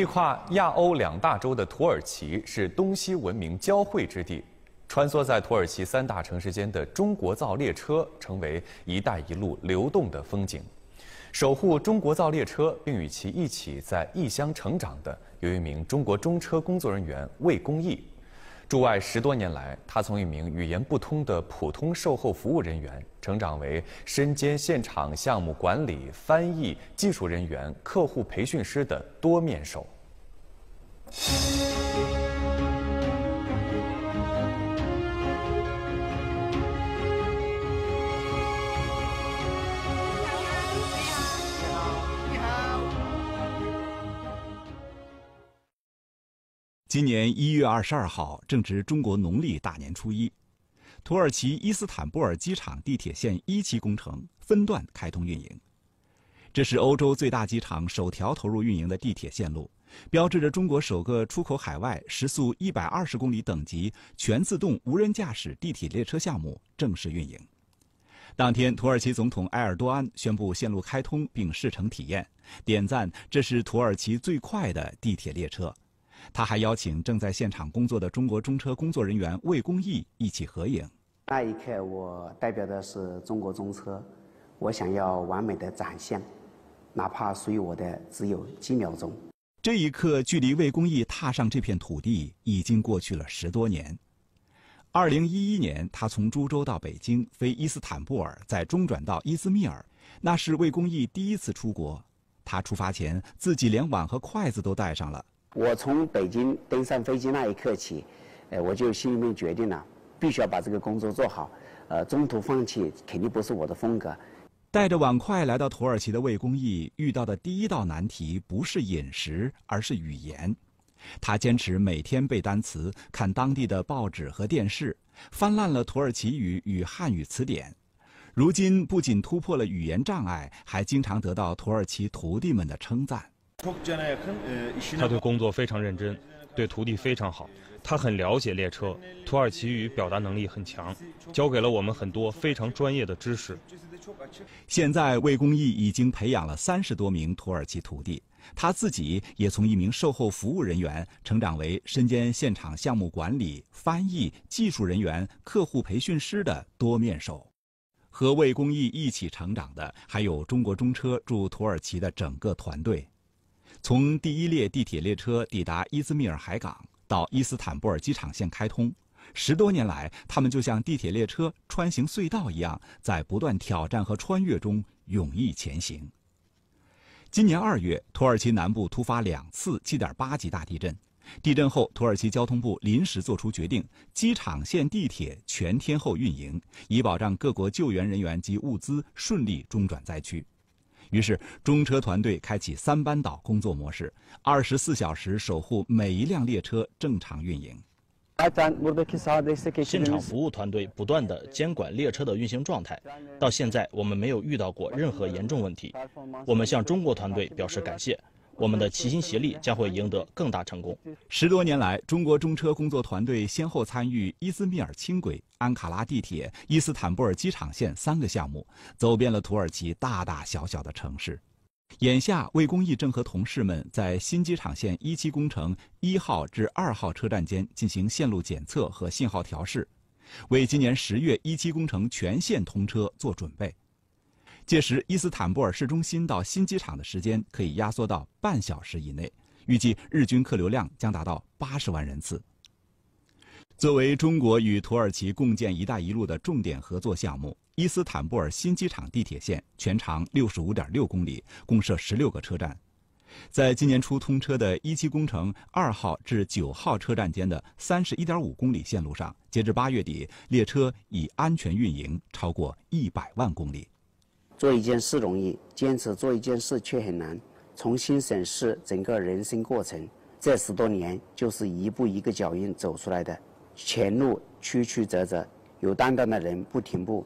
地跨亚欧两大洲的土耳其是东西文明交汇之地，穿梭在土耳其三大城市间的中国造列车成为“一带一路”流动的风景。守护中国造列车并与其一起在异乡成长的，有一名中国中车工作人员魏公益。驻外十多年来，他从一名语言不通的普通售后服务人员，成长为身兼现场项目管理、翻译、技术人员、客户培训师的多面手。今年一月二十二号正值中国农历大年初一，土耳其伊斯坦布尔机场地铁线一期工程分段开通运营，这是欧洲最大机场首条投入运营的地铁线路，标志着中国首个出口海外、时速一百二十公里等级、全自动无人驾驶地铁列车项目正式运营。当天，土耳其总统埃尔多安宣布线路开通并试乘体验，点赞这是土耳其最快的地铁列车。他还邀请正在现场工作的中国中车工作人员魏公益一起合影。那一刻，我代表的是中国中车，我想要完美的展现，哪怕属于我的只有几秒钟。这一刻，距离魏公益踏上这片土地已经过去了十多年。二零一一年，他从株洲到北京，飞伊斯坦布尔，再中转到伊兹密尔，那是魏公益第一次出国。他出发前，自己连碗和筷子都带上了。我从北京登上飞机那一刻起，哎，我就心里面决定了，必须要把这个工作做好。呃，中途放弃肯定不是我的风格。带着碗筷来到土耳其的魏公义遇到的第一道难题不是饮食，而是语言。他坚持每天背单词、看当地的报纸和电视，翻烂了土耳其语与汉语词典。如今不仅突破了语言障碍，还经常得到土耳其徒弟们的称赞。他对工作非常认真，对徒弟非常好。他很了解列车，土耳其语表达能力很强，教给了我们很多非常专业的知识。现在魏公益已经培养了三十多名土耳其徒弟，他自己也从一名售后服务人员成长为身兼现场项目管理、翻译、技术人员、客户培训师的多面手。和魏公益一起成长的还有中国中车驻土耳其的整个团队。从第一列地铁列车抵达伊兹密尔海港到伊斯坦布尔机场线开通，十多年来，他们就像地铁列车穿行隧道一样，在不断挑战和穿越中勇毅前行。今年二月，土耳其南部突发两次7.8级大地震，地震后，土耳其交通部临时作出决定，机场线地铁全天候运营，以保障各国救援人员及物资顺利中转灾区。于是，中车团队开启三班倒工作模式，二十四小时守护每一辆列车正常运营。现场服务团队不断的监管列车的运行状态，到现在我们没有遇到过任何严重问题。我们向中国团队表示感谢，我们的齐心协力将会赢得更大成功。十多年来，中国中车工作团队先后参与伊兹密尔轻轨。安卡拉地铁、伊斯坦布尔机场线三个项目，走遍了土耳其大大小小的城市。眼下，魏公益正和同事们在新机场线一期工程一号至二号车站间进行线路检测和信号调试，为今年十月一期工程全线通车做准备。届时，伊斯坦布尔市中心到新机场的时间可以压缩到半小时以内，预计日均客流量将达到八十万人次。作为中国与土耳其共建“一带一路”的重点合作项目，伊斯坦布尔新机场地铁线全长六十五点六公里，共设十六个车站。在今年初通车的一期工程二号至九号车站间的三十一点五公里线路上，截至八月底，列车已安全运营超过一百万公里。做一件事容易，坚持做一件事却很难。重新审视整个人生过程，这十多年就是一步一个脚印走出来的。前路曲曲折折，有担当的人不停步。